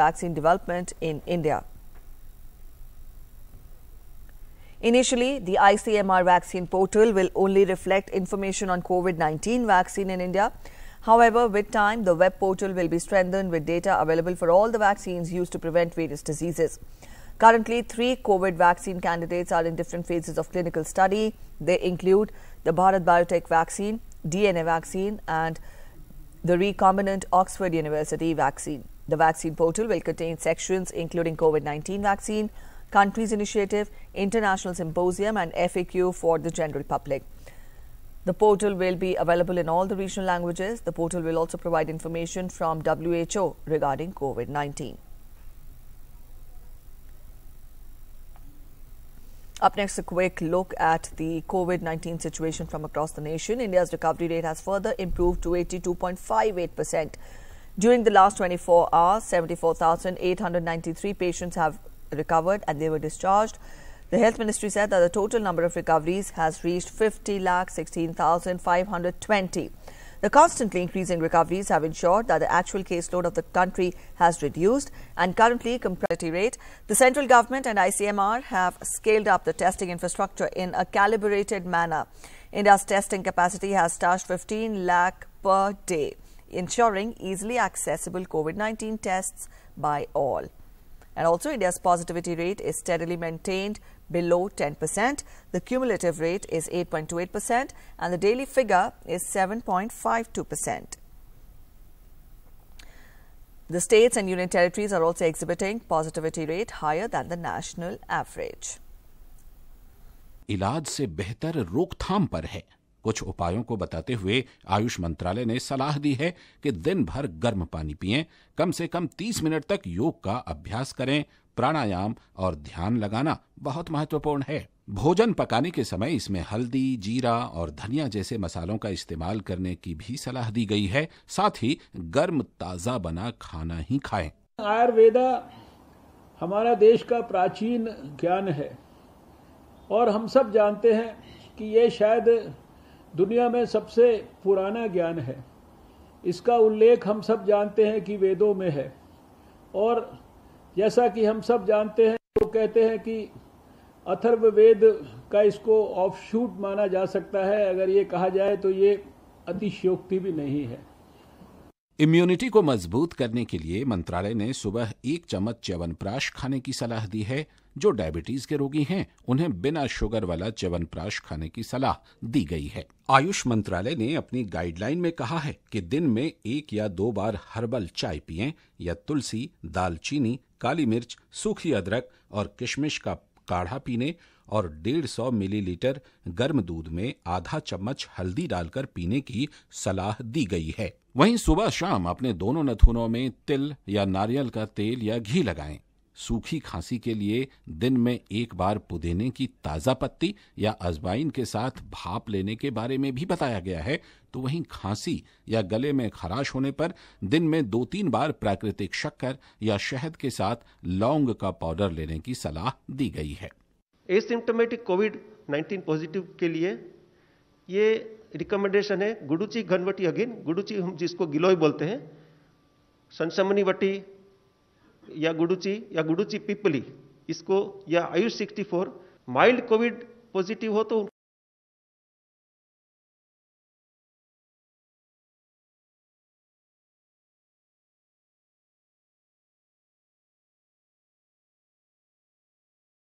vaccine development in India. Initially, the ICMR vaccine portal will only reflect information on COVID 19 vaccine in India. However, with time, the web portal will be strengthened with data available for all the vaccines used to prevent various diseases. Currently, three COVID vaccine candidates are in different phases of clinical study. They include the Bharat Biotech vaccine, DNA vaccine, and the recombinant Oxford University vaccine. The vaccine portal will contain sections including COVID 19 vaccine, countries initiative, international symposium, and FAQ for the general public. The portal will be available in all the regional languages. The portal will also provide information from WHO regarding COVID 19. Up next, a quick look at the COVID 19 situation from across the nation. India's recovery rate has further improved to 82.58 percent. During the last 24 hours, 74,893 patients have recovered and they were discharged. The health ministry said that the total number of recoveries has reached 50 lakh 16,520. The constantly increasing recoveries have ensured that the actual caseload of the country has reduced and currently comparatively rate, the central government and ICMR have scaled up the testing infrastructure in a calibrated manner. India's testing capacity has touched 15 lakh per day ensuring easily accessible COVID-19 tests by all. And also India's positivity rate is steadily maintained below 10%. The cumulative rate is 8.28% and the daily figure is 7.52%. The states and union territories are also exhibiting positivity rate higher than the national average. इलाज से बेहतर रोकथाम पर है कुछ उपायों को बताते हुए आयुष मंत्रालय ने सलाह दी है कि दिन भर गर्म पानी पिएं, कम से कम 30 मिनट तक योग का अभ्यास करें प्राणायाम और ध्यान लगाना बहुत महत्वपूर्ण है भोजन पकाने के समय इसमें हल्दी जीरा और धनिया जैसे मसालों का इस्तेमाल करने की भी सलाह दी गई है साथ ही गर्म ताजा बना खाना ही खाएं। आयुर्वेदा हमारा देश का प्राचीन ज्ञान है और हम सब जानते हैं कि ये शायद दुनिया में सबसे पुराना ज्ञान है इसका उल्लेख हम सब जानते हैं कि वेदों में है और जैसा कि हम सब जानते हैं वो कहते हैं कि अथर्व वेद का इसको ऑफशूट माना जा सकता है अगर ये कहा जाए तो ये अतिशयोक्ति भी नहीं है इम्यूनिटी को मजबूत करने के लिए मंत्रालय ने सुबह एक चम्मच च्यवनप्राश खाने की सलाह दी है जो डायबिटीज के रोगी हैं उन्हें बिना शुगर वाला च्यवनप्राश खाने की सलाह दी गई है आयुष मंत्रालय ने अपनी गाइडलाइन में कहा है कि दिन में एक या दो बार हर्बल चाय पिए या तुलसी दालचीनी काली मिर्च सूखी अदरक और किशमिश का काढ़ा पीने और 150 मिलीलीटर गर्म दूध में आधा चम्मच हल्दी डालकर पीने की सलाह दी गई है वहीं सुबह शाम अपने दोनों नथुनों में तिल या नारियल का तेल या घी लगाएं। सूखी खांसी के लिए दिन में एक बार पुदीने की ताज़ा पत्ती या अजवाइन के साथ भाप लेने के बारे में भी बताया गया है तो वहीं खांसी या गले में खराश होने पर दिन में दो तीन बार प्राकृतिक शक्कर या शहद के साथ लौंग का पाउडर लेने की सलाह दी गई है एसिम्टोमेटिक कोविड 19 पॉजिटिव के लिए ये रिकमेंडेशन है गुडुची घनवटी अगेन गुडुची हम जिसको गिलोय बोलते हैं संसमनी वटी या गुडुची या गुडुची पिपली इसको या आयुष 64 माइल्ड कोविड पॉजिटिव हो तो